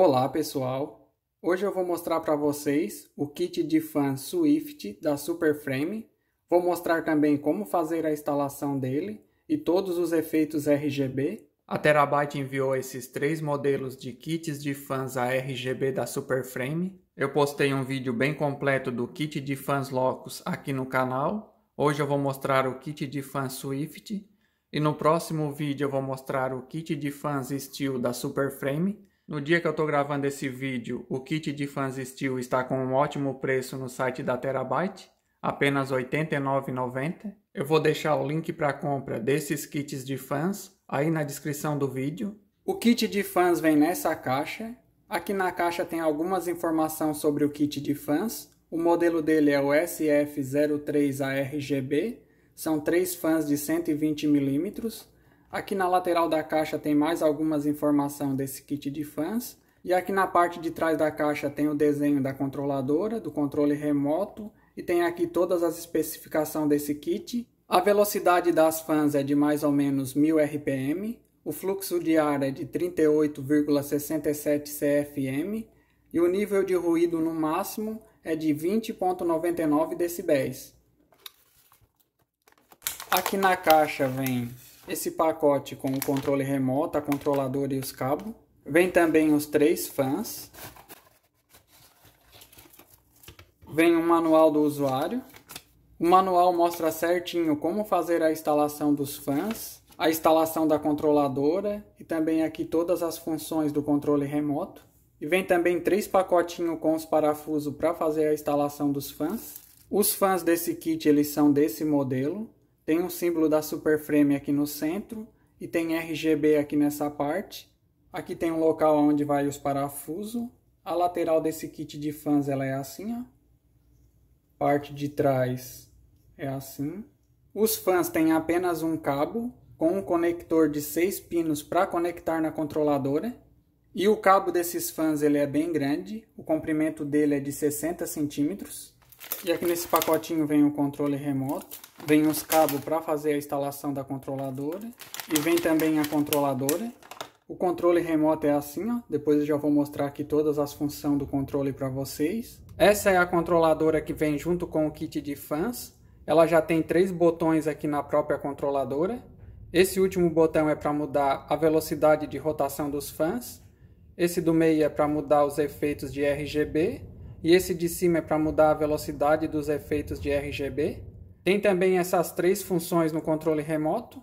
Olá pessoal, hoje eu vou mostrar para vocês o kit de fã Swift da Superframe, vou mostrar também como fazer a instalação dele e todos os efeitos RGB. A Terabyte enviou esses três modelos de kits de fãs a RGB da Superframe. Eu postei um vídeo bem completo do kit de fãs Locus aqui no canal. Hoje eu vou mostrar o kit de fãs Swift e no próximo vídeo eu vou mostrar o kit de fãs Steel da Superframe no dia que eu estou gravando esse vídeo, o kit de fans steel está com um ótimo preço no site da Terabyte, apenas R$ 89,90. Eu vou deixar o link para compra desses kits de fãs aí na descrição do vídeo. O kit de fãs vem nessa caixa. Aqui na caixa tem algumas informações sobre o kit de fãs. O modelo dele é o SF03ARGB. São três fãs de 120 milímetros Aqui na lateral da caixa tem mais algumas informações desse kit de fãs. E aqui na parte de trás da caixa tem o desenho da controladora, do controle remoto e tem aqui todas as especificações desse kit. A velocidade das fãs é de mais ou menos 1000 RPM, o fluxo de ar é de 38,67 CFM e o nível de ruído no máximo é de 20,99 decibéis. Aqui na caixa vem esse pacote com o controle remoto, a controladora e os cabos. Vem também os três fãs. Vem o um manual do usuário. O manual mostra certinho como fazer a instalação dos fãs, a instalação da controladora e também aqui todas as funções do controle remoto. E vem também três pacotinhos com os parafusos para fazer a instalação dos fãs. Os fãs desse kit eles são desse modelo, tem um símbolo da Superframe aqui no centro e tem RGB aqui nessa parte. Aqui tem um local onde vai os parafusos. A lateral desse kit de fãs ela é assim, ó. Parte de trás é assim. Os fãs têm apenas um cabo com um conector de seis pinos para conectar na controladora. E o cabo desses fãs ele é bem grande, o comprimento dele é de 60 centímetros. E aqui nesse pacotinho vem o controle remoto. Vem os cabos para fazer a instalação da controladora. E vem também a controladora. O controle remoto é assim, ó. Depois eu já vou mostrar aqui todas as funções do controle para vocês. Essa é a controladora que vem junto com o kit de fãs. Ela já tem três botões aqui na própria controladora. Esse último botão é para mudar a velocidade de rotação dos fãs. Esse do meio é para mudar os efeitos de RGB. E esse de cima é para mudar a velocidade dos efeitos de RGB. Tem também essas três funções no controle remoto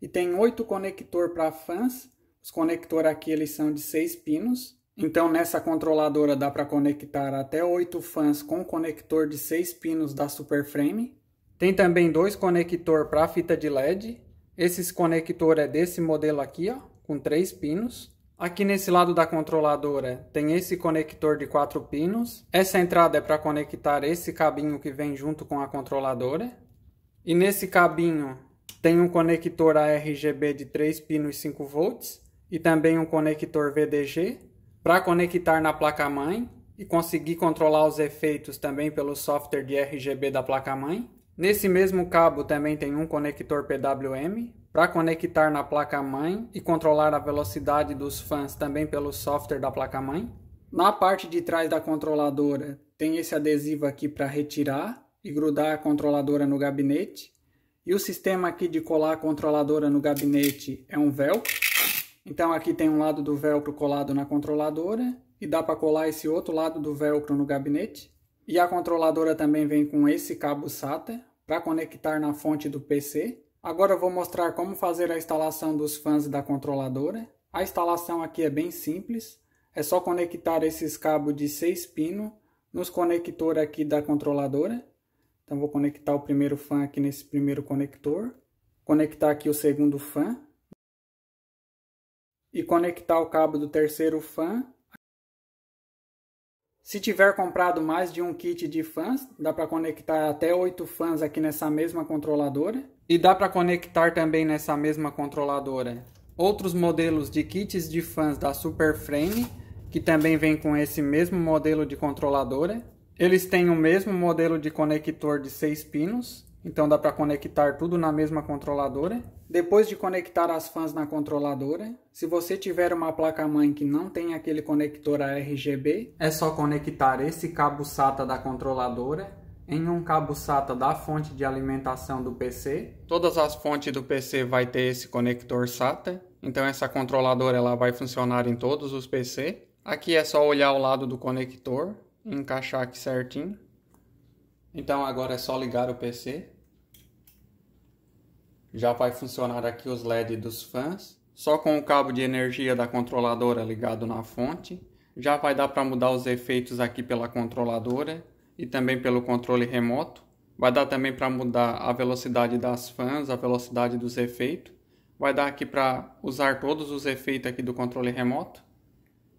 e tem oito conector para fãs. Os conector aqui eles são de seis pinos. Então nessa controladora dá para conectar até oito fãs com conector de seis pinos da Superframe. Tem também dois conector para fita de LED. Esses conector é desse modelo aqui, ó, com três pinos. Aqui nesse lado da controladora tem esse conector de quatro pinos. Essa entrada é para conectar esse cabinho que vem junto com a controladora. E nesse cabinho tem um conector ARGB de 3 pinos 5 volts e também um conector VDG para conectar na placa-mãe e conseguir controlar os efeitos também pelo software de RGB da placa-mãe. Nesse mesmo cabo também tem um conector PWM para conectar na placa-mãe e controlar a velocidade dos fãs também pelo software da placa-mãe. Na parte de trás da controladora tem esse adesivo aqui para retirar e grudar a controladora no gabinete. E o sistema aqui de colar a controladora no gabinete é um velcro. Então aqui tem um lado do velcro colado na controladora e dá para colar esse outro lado do velcro no gabinete. E a controladora também vem com esse cabo SATA para conectar na fonte do PC. Agora eu vou mostrar como fazer a instalação dos fãs da controladora. A instalação aqui é bem simples, é só conectar esses cabos de 6 pinos nos conectores aqui da controladora. Então vou conectar o primeiro fã aqui nesse primeiro conector, conectar aqui o segundo fã e conectar o cabo do terceiro fã se tiver comprado mais de um kit de fãs, dá para conectar até oito fãs aqui nessa mesma controladora. E dá para conectar também nessa mesma controladora outros modelos de kits de fãs da Superframe, que também vem com esse mesmo modelo de controladora. Eles têm o mesmo modelo de conector de 6 pinos, então dá para conectar tudo na mesma controladora. Depois de conectar as fãs na controladora, se você tiver uma placa-mãe que não tem aquele conector a RGB, é só conectar esse cabo SATA da controladora em um cabo SATA da fonte de alimentação do PC. Todas as fontes do PC vai ter esse conector SATA, então essa controladora ela vai funcionar em todos os PC. Aqui é só olhar o lado do conector, encaixar aqui certinho. Então agora é só ligar o PC. Já vai funcionar aqui os LEDs dos fãs. Só com o cabo de energia da controladora ligado na fonte. Já vai dar para mudar os efeitos aqui pela controladora e também pelo controle remoto. Vai dar também para mudar a velocidade das fans, a velocidade dos efeitos. Vai dar aqui para usar todos os efeitos aqui do controle remoto.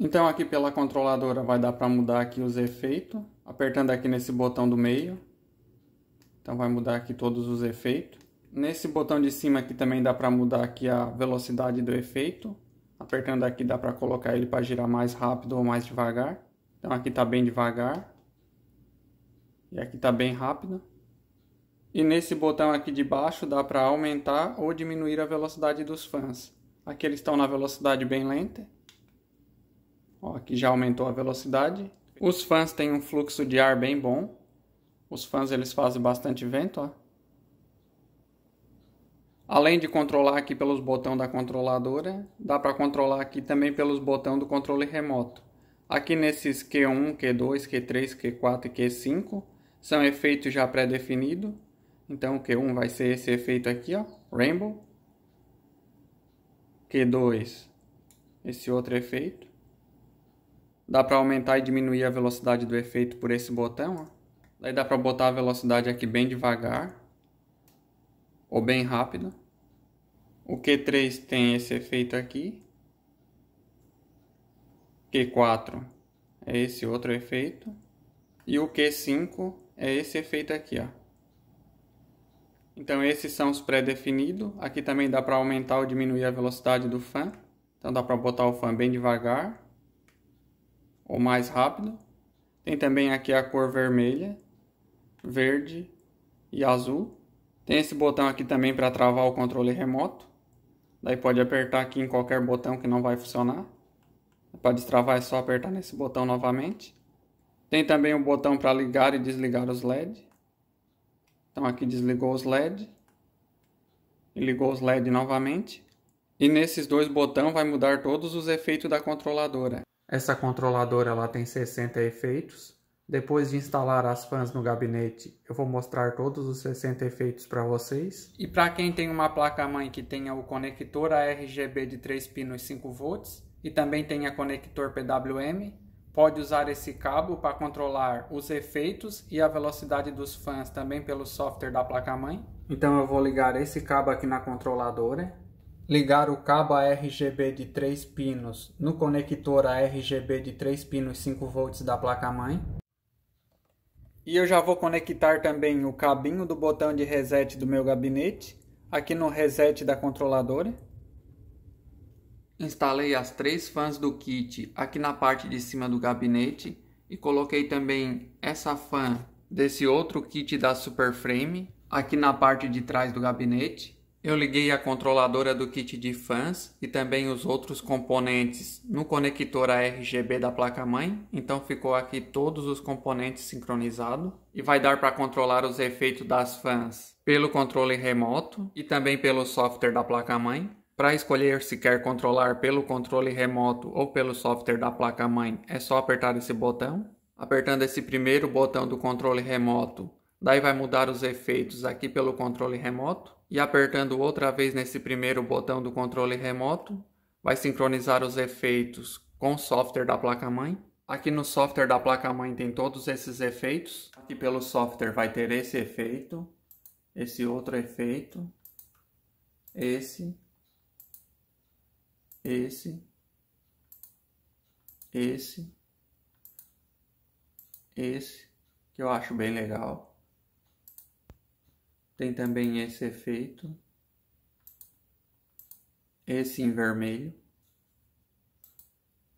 Então aqui pela controladora vai dar para mudar aqui os efeitos, apertando aqui nesse botão do meio. Então vai mudar aqui todos os efeitos. Nesse botão de cima aqui também dá para mudar aqui a velocidade do efeito. Apertando aqui dá para colocar ele para girar mais rápido ou mais devagar. Então aqui está bem devagar. E aqui está bem rápida. E nesse botão aqui de baixo dá para aumentar ou diminuir a velocidade dos fãs. Aqui eles estão na velocidade bem lenta. Ó, aqui já aumentou a velocidade. Os fãs têm um fluxo de ar bem bom. Os fãs eles fazem bastante vento, ó. Além de controlar aqui pelos botões da controladora, dá para controlar aqui também pelos botões do controle remoto. Aqui nesses Q1, Q2, Q3, Q4 e Q5, são efeitos já pré-definidos. Então, o Q1 vai ser esse efeito aqui, ó, Rainbow. Q2, esse outro efeito. Dá para aumentar e diminuir a velocidade do efeito por esse botão, ó. Daí dá para botar a velocidade aqui bem devagar ou bem rápido. O Q3 tem esse efeito aqui. Q4 é esse outro efeito. E o Q5 é esse efeito aqui, ó. Então esses são os pré-definidos. Aqui também dá para aumentar ou diminuir a velocidade do fan. Então dá para botar o fan bem devagar ou mais rápido. Tem também aqui a cor vermelha, verde e azul. Tem esse botão aqui também para travar o controle remoto. Daí pode apertar aqui em qualquer botão que não vai funcionar. Para destravar é só apertar nesse botão novamente. Tem também um botão para ligar e desligar os LED. Então aqui desligou os LED. E ligou os LED novamente. E nesses dois botões vai mudar todos os efeitos da controladora. Essa controladora ela tem 60 efeitos. Depois de instalar as fãs no gabinete, eu vou mostrar todos os 60 efeitos para vocês. E para quem tem uma placa-mãe que tenha o conector ARGB de 3 pinos 5 volts e também tenha conector PWM, pode usar esse cabo para controlar os efeitos e a velocidade dos fãs também pelo software da placa-mãe. Então eu vou ligar esse cabo aqui na controladora, ligar o cabo RGB de 3 pinos no conector RGB de 3 pinos 5 volts da placa-mãe. E eu já vou conectar também o cabinho do botão de reset do meu gabinete aqui no reset da controladora. Instalei as três fãs do kit aqui na parte de cima do gabinete e coloquei também essa fã desse outro kit da Superframe aqui na parte de trás do gabinete. Eu liguei a controladora do kit de fãs e também os outros componentes no conector RGB da placa-mãe, então ficou aqui todos os componentes sincronizados e vai dar para controlar os efeitos das fãs pelo controle remoto e também pelo software da placa-mãe. Para escolher se quer controlar pelo controle remoto ou pelo software da placa-mãe, é só apertar esse botão. Apertando esse primeiro botão do controle remoto, daí vai mudar os efeitos aqui pelo controle remoto. E apertando outra vez nesse primeiro botão do controle remoto, vai sincronizar os efeitos com o software da placa-mãe. Aqui no software da placa-mãe tem todos esses efeitos. Aqui pelo software vai ter esse efeito, esse outro efeito, esse esse, esse, esse, que eu acho bem legal. Tem também esse efeito, esse em vermelho.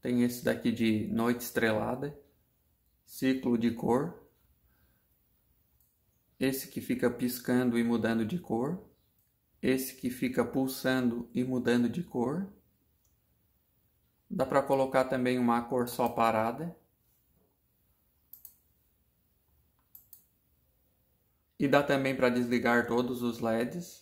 Tem esse daqui de noite estrelada, ciclo de cor. Esse que fica piscando e mudando de cor. Esse que fica pulsando e mudando de cor Dá para colocar também uma cor só parada. E dá também para desligar todos os LEDs.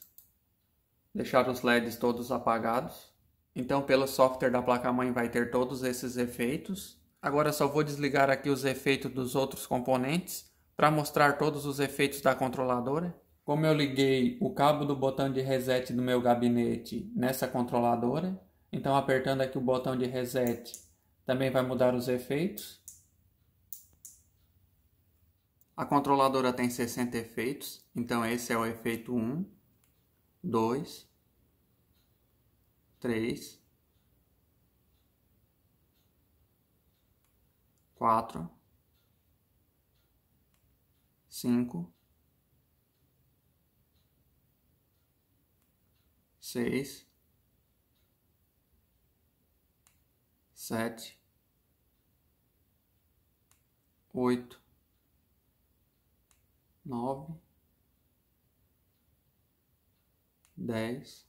Deixar os LEDs todos apagados. Então pelo software da placa-mãe vai ter todos esses efeitos. Agora só vou desligar aqui os efeitos dos outros componentes para mostrar todos os efeitos da controladora. Como eu liguei o cabo do botão de reset do meu gabinete nessa controladora, então, apertando aqui o botão de reset, também vai mudar os efeitos. A controladora tem 60 efeitos, então esse é o efeito 1, 2, 3, 4, 5, 6, sete, oito, nove, dez,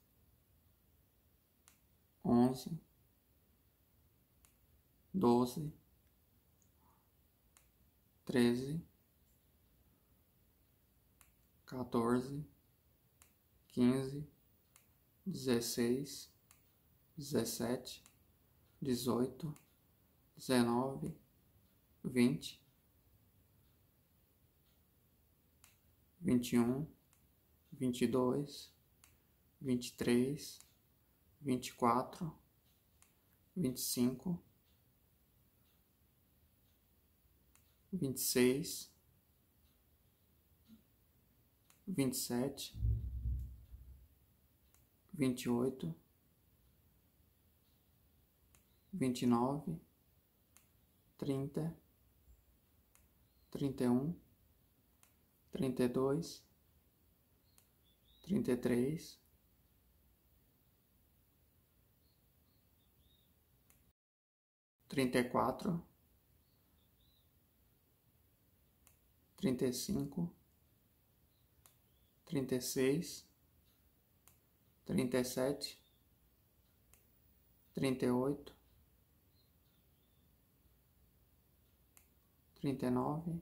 onze, doze, treze, quatorze, quinze, dezesseis, dezessete dezoito, dezenove, vinte, vinte e um, vinte e dois, vinte e três, vinte e quatro, vinte e cinco, vinte e seis, vinte e sete, vinte e oito vinte e nove, trinta, trinta e um, trinta e dois, trinta e três. trinta e quatro, trinta e cinco, trinta e seis, trinta e sete, trinta e oito, trinta e nove,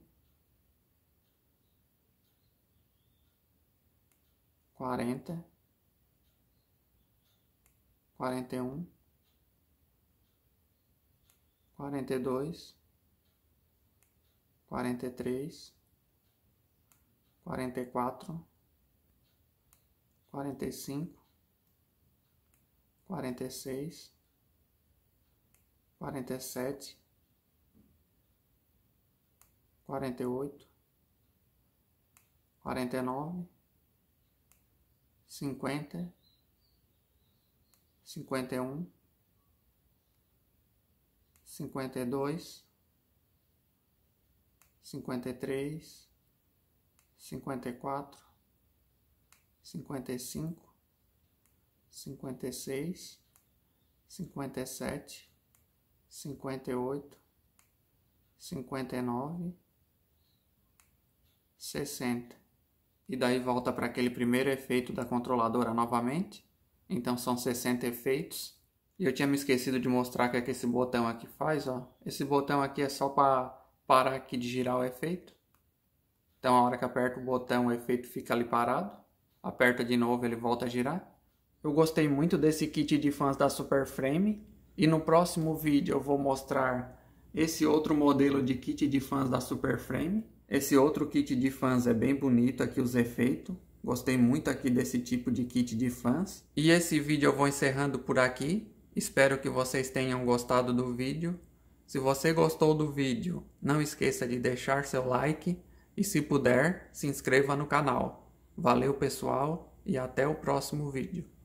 quarenta, quarenta e um, quarenta e dois, quarenta e três, quarenta e quatro, quarenta e cinco, quarenta e seis, quarenta e sete quarenta e oito, quarenta e nove, cinquenta, cinquenta e um, cinquenta e dois, cinquenta e três, cinquenta e quatro, cinquenta e cinco, cinquenta e seis, cinquenta e sete, cinquenta e oito, cinquenta e nove 60. E daí volta para aquele primeiro efeito da controladora novamente. Então são 60 efeitos. E eu tinha me esquecido de mostrar o que, é que esse botão aqui faz, ó. Esse botão aqui é só para parar aqui de girar o efeito. Então a hora que aperto o botão o efeito fica ali parado. Aperta de novo ele volta a girar. Eu gostei muito desse kit de fãs da Super Frame. E no próximo vídeo eu vou mostrar esse outro modelo de kit de fãs da Super Frame. Esse outro kit de fãs é bem bonito aqui os efeitos. Gostei muito aqui desse tipo de kit de fãs. E esse vídeo eu vou encerrando por aqui. Espero que vocês tenham gostado do vídeo. Se você gostou do vídeo, não esqueça de deixar seu like e se puder, se inscreva no canal. Valeu pessoal e até o próximo vídeo.